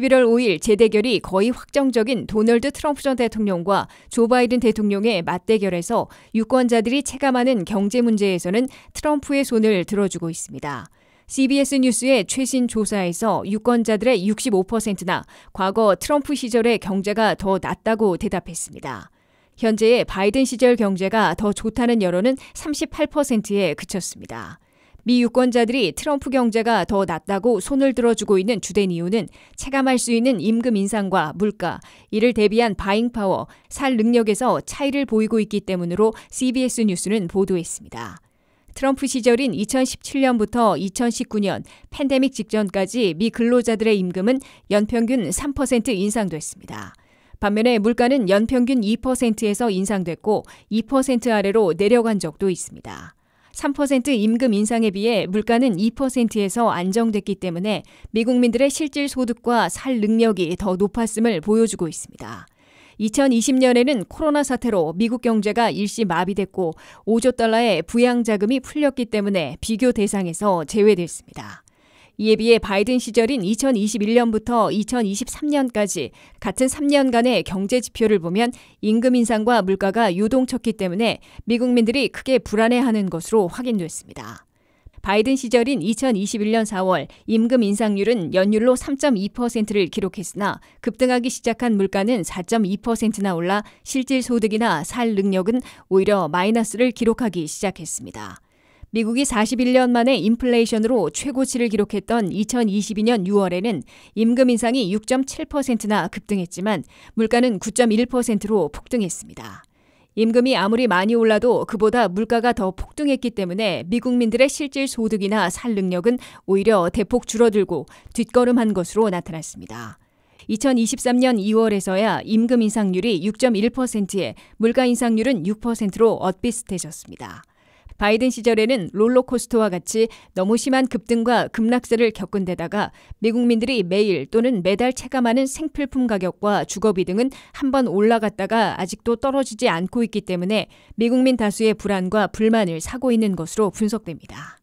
11월 5일 재대결이 거의 확정적인 도널드 트럼프 전 대통령과 조 바이든 대통령의 맞대결에서 유권자들이 체감하는 경제 문제에서는 트럼프의 손을 들어주고 있습니다. CBS 뉴스의 최신 조사에서 유권자들의 65%나 과거 트럼프 시절의 경제가 더 낫다고 대답했습니다. 현재의 바이든 시절 경제가 더 좋다는 여론은 38%에 그쳤습니다. 미 유권자들이 트럼프 경제가 더 낫다고 손을 들어주고 있는 주된 이유는 체감할 수 있는 임금 인상과 물가, 이를 대비한 바잉 파워, 살 능력에서 차이를 보이고 있기 때문으로 CBS 뉴스는 보도했습니다. 트럼프 시절인 2017년부터 2019년 팬데믹 직전까지 미 근로자들의 임금은 연평균 3% 인상됐습니다. 반면에 물가는 연평균 2%에서 인상됐고 2% 아래로 내려간 적도 있습니다. 3% 임금 인상에 비해 물가는 2%에서 안정됐기 때문에 미국민들의 실질 소득과 살 능력이 더 높았음을 보여주고 있습니다. 2020년에는 코로나 사태로 미국 경제가 일시 마비됐고 5조 달러의 부양 자금이 풀렸기 때문에 비교 대상에서 제외됐습니다. 이에 비해 바이든 시절인 2021년부터 2023년까지 같은 3년간의 경제 지표를 보면 임금 인상과 물가가 요동쳤기 때문에 미국민들이 크게 불안해하는 것으로 확인됐습니다. 바이든 시절인 2021년 4월 임금 인상률은 연율로 3.2%를 기록했으나 급등하기 시작한 물가는 4.2%나 올라 실질 소득이나 살 능력은 오히려 마이너스를 기록하기 시작했습니다. 미국이 41년 만에 인플레이션으로 최고치를 기록했던 2022년 6월에는 임금 인상이 6.7%나 급등했지만 물가는 9.1%로 폭등했습니다. 임금이 아무리 많이 올라도 그보다 물가가 더 폭등했기 때문에 미국민들의 실질 소득이나 살 능력은 오히려 대폭 줄어들고 뒷걸음한 것으로 나타났습니다. 2023년 2월에서야 임금 인상률이 6.1%에 물가 인상률은 6%로 엇비슷해졌습니다. 바이든 시절에는 롤러코스터와 같이 너무 심한 급등과 급락세를 겪은 데다가 미국민들이 매일 또는 매달 체감하는 생필품 가격과 주거비 등은 한 번 올라갔다가 아직도 떨어지지 않고 있기 때문에 미국민 다수의 불안과 불만을 사고 있는 것으로 분석됩니다.